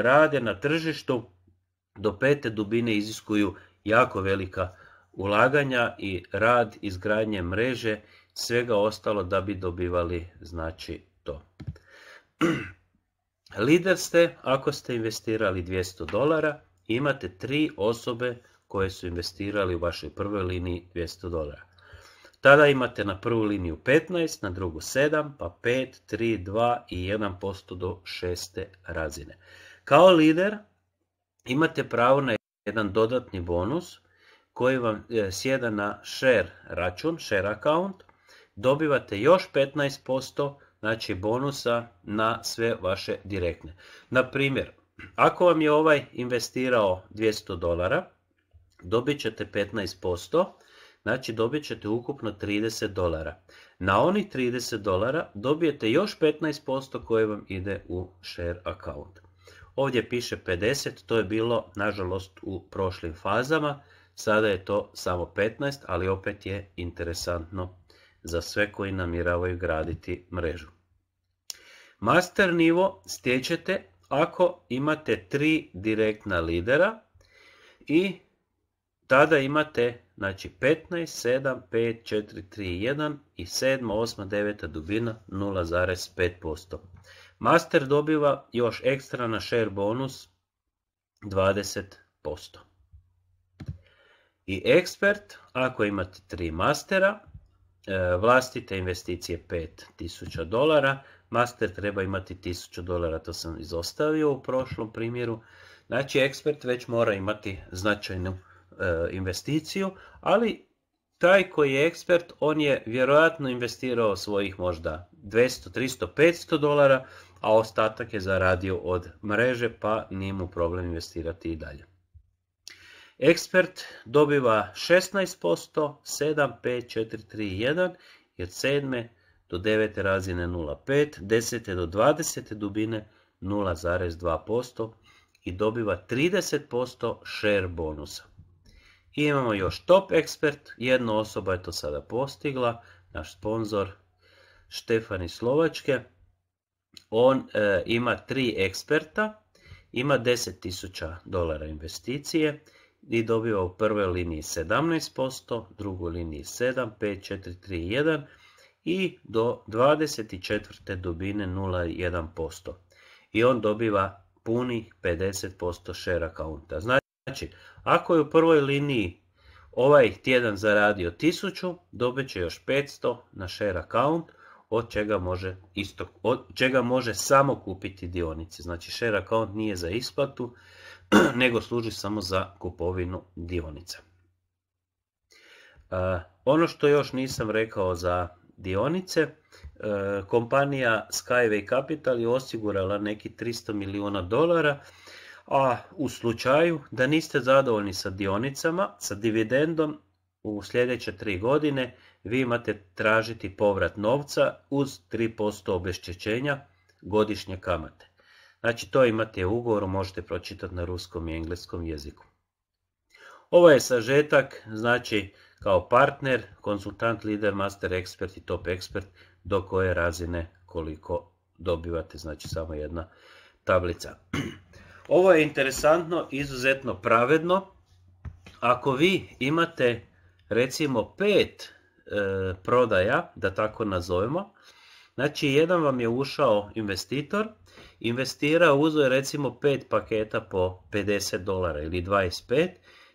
rade na tržištu do pete dubine iziskuju jako velika ulaganja i rad izgradnje mreže, svega ostalo da bi dobivali znači to. Lider ste ako ste investirali 200 dolara imate tri osobe koje su investirali u vašoj prvoj liniji 200 dolara. Tada imate na prvu liniju 15, na drugu 7, pa 5, 3, 2 i 1% do šeste razine. Kao lider imate pravo na jedan dodatni bonus koji vam e, sjeda na share račun, share account. Dobivate još 15%, znači bonusa na sve vaše direktne. Na primjer, ako vam je ovaj investirao 200 dolara, dobit ćete 15%, znači dobit ćete ukupno 30 dolara. Na onih 30 dolara dobijete još 15% koje vam ide u share account. Ovdje piše 50, to je bilo nažalost u prošlim fazama, sada je to samo 15, ali opet je interesantno za sve koji namiravaju graditi mrežu. Master nivo stječete ako imate tri direktna lidera i tada imate znači 15, 7, 5, 4, 3, 1 i 7, 8, 9 dubina 0,5%. Master dobiva još ekstra na share bonus 20%. I ekspert, ako imate tri mastera, E, vlastite investicije 5000 dolara, master treba imati 1000 dolara, to sam izostavio u prošlom primjeru. Znači, ekspert već mora imati značajnu e, investiciju, ali taj koji je ekspert, on je vjerojatno investirao svojih možda 200, 300, 500 dolara, a ostatak je zaradio od mreže, pa nije mu problem investirati i dalje. Ekspert dobiva 16%, 7, 5, 4, 3, 1 7. do 9. razine 0,5, 10. do 20. dubine 0,2% i dobiva 30% share bonusa. I imamo još top ekspert, jedna osoba je to sada postigla, naš sponzor Štefani Slovačke. On e, ima tri eksperta, ima 10.000 dolara investicije, i dobiva u prvoj liniji 17%, drugoj liniji 7, 5, 4, 3, 1 i do 24. dubine 0,1%. I on dobiva punih 50% share accounta. Znači, ako je u prvoj liniji ovaj tjedan zaradio 1000, dobit će još 500 na share account, od čega može, isto, od čega može samo kupiti dionice. Znači, share account nije za isplatu, nego služi samo za kupovinu dionica. E, ono što još nisam rekao za dionice, e, kompanija Skyway Capital je osigurala neki 300 milijuna dolara, a u slučaju da niste zadovoljni sa dionicama, sa dividendom u sljedeće tri godine vi imate tražiti povrat novca uz 3% obeštećenja godišnje kamate. Znači to imate u ugovoru, možete pročitati na ruskom i engleskom jeziku. Ovo je sažetak, znači kao partner, konsultant, lider, master, ekspert i top ekspert, do koje razine koliko dobivate, znači samo jedna tablica. Ovo je interesantno, izuzetno pravedno. Ako vi imate recimo pet e, prodaja, da tako nazovemo, Znači, jedan vam je ušao investitor, investira, uzeo recimo 5 paketa po 50 dolara ili 25,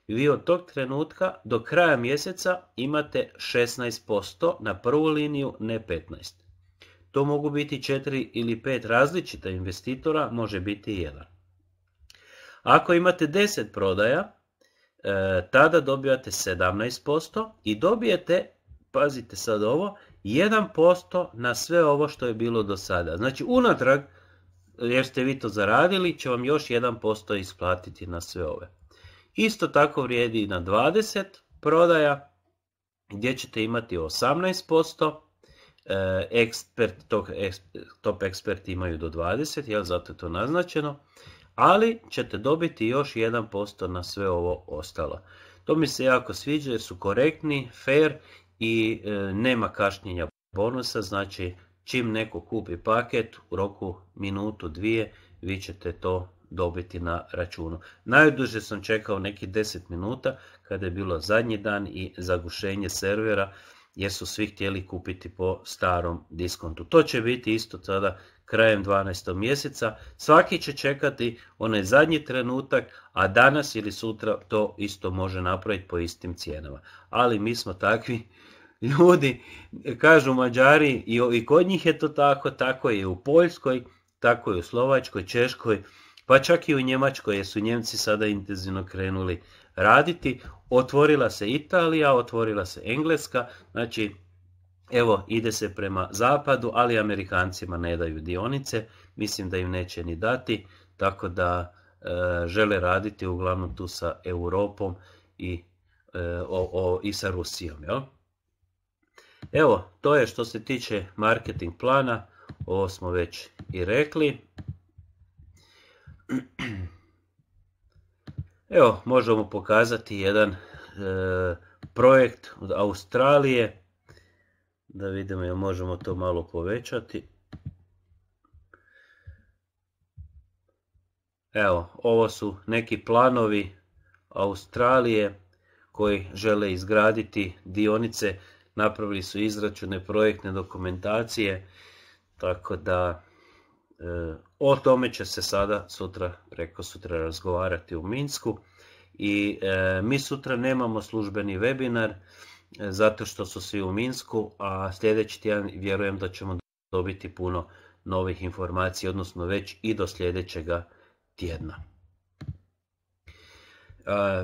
i vi od tog trenutka do kraja mjeseca imate 16% na prvu liniju, ne 15%. To mogu biti 4 ili 5 različita investitora, može biti i jedan. Ako imate 10 prodaja, e, tada dobijate 17% i dobijete pazite sad ovo, 1% na sve ovo što je bilo do sada. Znači unatrag, jer ste vi to zaradili, će vam još 1% isplatiti na sve ove. Isto tako vrijedi i na 20 prodaja, gdje ćete imati 18%, e, ekspert, top ekspert imaju do 20, jel, zato je to naznačeno, ali ćete dobiti još 1% na sve ovo ostalo. To mi se jako sviđa jer su korektni, fair i e, nema kašnjenja bonusa, znači čim neko kupi paket u roku minutu, dvije, vi ćete to dobiti na računu. Najduže sam čekao neki 10 minuta kada je bilo zadnji dan i zagušenje servera jer su svi htjeli kupiti po starom diskontu. To će biti isto tada krajem 12. mjeseca. Svaki će čekati onaj zadnji trenutak, a danas ili sutra to isto može napraviti po istim cijenama. Ali mi smo takvi ljudi, kažu Mađari, i, i kod njih je to tako, tako je u Poljskoj, tako je u Slovačkoj, Češkoj, pa čak i u Njemačkoj jer su Njemci sada intenzivno krenuli raditi. Otvorila se Italija, otvorila se Engleska, znači evo ide se prema zapadu, ali Amerikancima ne daju dionice, mislim da im neće ni dati, tako da e, žele raditi uglavnom tu sa Europom i, e, i sa Rusijom. Jel? Evo, to je što se tiče marketing plana, ovo smo već i rekli. Evo, možemo pokazati jedan e, projekt od Australije. Da vidimo, jel možemo to malo povećati. Evo, ovo su neki planovi Australije koji žele izgraditi dionice napravili su izračune projektne dokumentacije, tako da e, o tome će se sada sutra, preko sutra razgovarati u Minsku i e, mi sutra nemamo službeni webinar e, zato što su svi u Minsku, a sljedeći tjedan vjerujem da ćemo dobiti puno novih informacija, odnosno već i do sljedećega tjedna.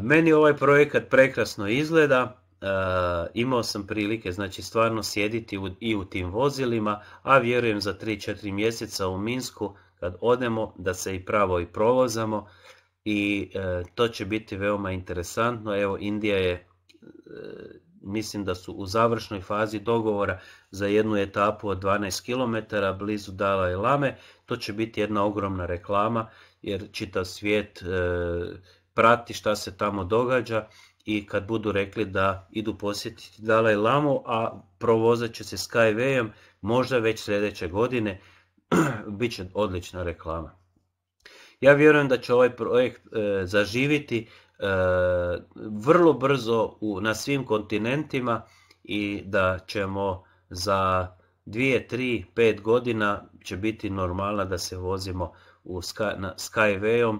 Meni ovaj projekat prekrasno izgleda, Eh, imao sam prilike znači stvarno sjediti u, i u tim vozilima, a vjerujem za 3-4 mjeseca u Minsku kad odemo da se i pravo i provozamo i eh, to će biti veoma interesantno. Evo Indija je, eh, mislim da su u završnoj fazi dogovora za jednu etapu od 12 km blizu Dalaj Lame, to će biti jedna ogromna reklama jer čitav svijet prati šta se tamo događa i kad budu rekli da idu posjetiti Dalaj Lamu, a provozat će se Skywayom, možda već sljedeće godine, bit će odlična reklama. Ja vjerujem da će ovaj projekt e, zaživiti e, vrlo brzo na svim kontinentima i da ćemo za dvije, tri, pet godina će biti normalno da se vozimo u Sky, Skywayom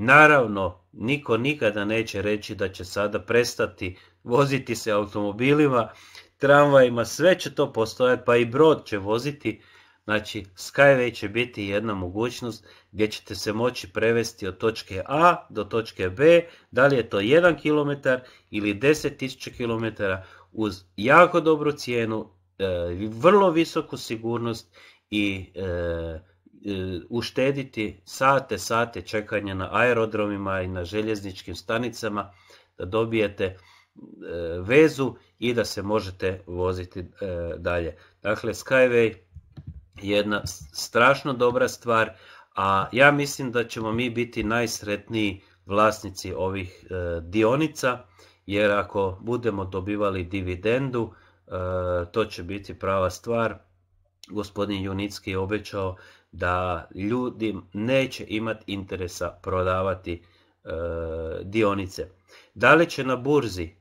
Naravno, niko nikada neće reći da će sada prestati voziti se automobilima, tramvajima, sve će to postojati, pa i brod će voziti. Znači, Skyway će biti jedna mogućnost gdje ćete se moći prevesti od točke A do točke B, da li je to 1 km ili 10.000 km uz jako dobru cijenu, e, vrlo visoku sigurnost i e, E, uštediti sate, sate čekanja na aerodromima i na željezničkim stanicama, da dobijete e, vezu i da se možete voziti e, dalje. Dakle, Skyway je jedna strašno dobra stvar, a ja mislim da ćemo mi biti najsretniji vlasnici ovih dionica, jer ako budemo dobivali dividendu, to će biti prava stvar. Gospodin Junicki je obećao da ljudi neće imati interesa prodavati e, dionice. Da li će na burzi e,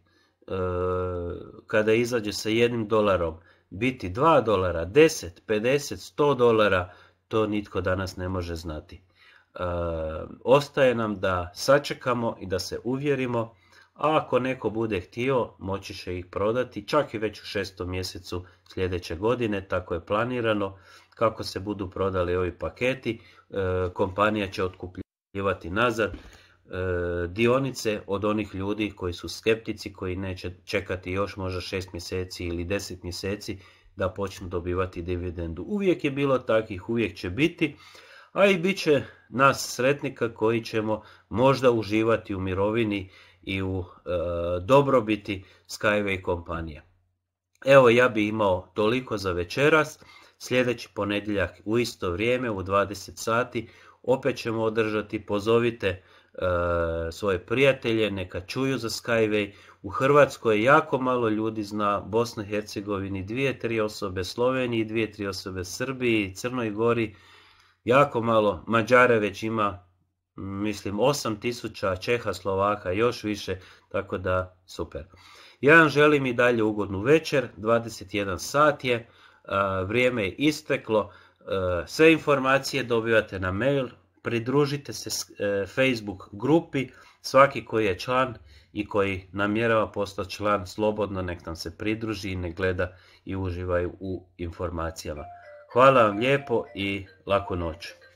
kada izađe sa jednim dolarom biti 2 dolara, 10, 50, 100 dolara, to nitko danas ne može znati. E, ostaje nam da sačekamo i da se uvjerimo, a ako neko bude htio, moći će ih prodati čak i već u šestom mjesecu sljedeće godine, tako je planirano kako se budu prodali ovi paketi, e, kompanija će otkupljivati nazad e, dionice od onih ljudi koji su skeptici, koji neće čekati još možda 6 mjeseci ili 10 mjeseci da počnu dobivati dividendu. Uvijek je bilo takvih, uvijek će biti, a i bit će nas sretnika koji ćemo možda uživati u mirovini i u e, dobrobiti Skyway kompanije. Evo ja bi imao toliko za večeras. Sljedeći ponedjeljak u isto vrijeme u 20 sati opet ćemo održati pozovite e, svoje prijatelje, neka čuju za Skyway. U Hrvatskoj jako malo ljudi zna bosne i Hercegovini, dvije, tri osobe Sloveniji, dvije, tri osobe Srbiji, Crnoj Gori, jako malo. Mađare već ima mislim 8000 Čeha, Slovaka, još više, tako da super. Ja vam želim i dalje ugodnu večer, 21 sat je vrijeme je isteklo, sve informacije dobivate na mail, pridružite se e, Facebook grupi, svaki koji je član i koji namjerava postati član, slobodno nek nam se pridruži i ne gleda i uživaju u informacijama. Hvala vam lijepo i laku noć.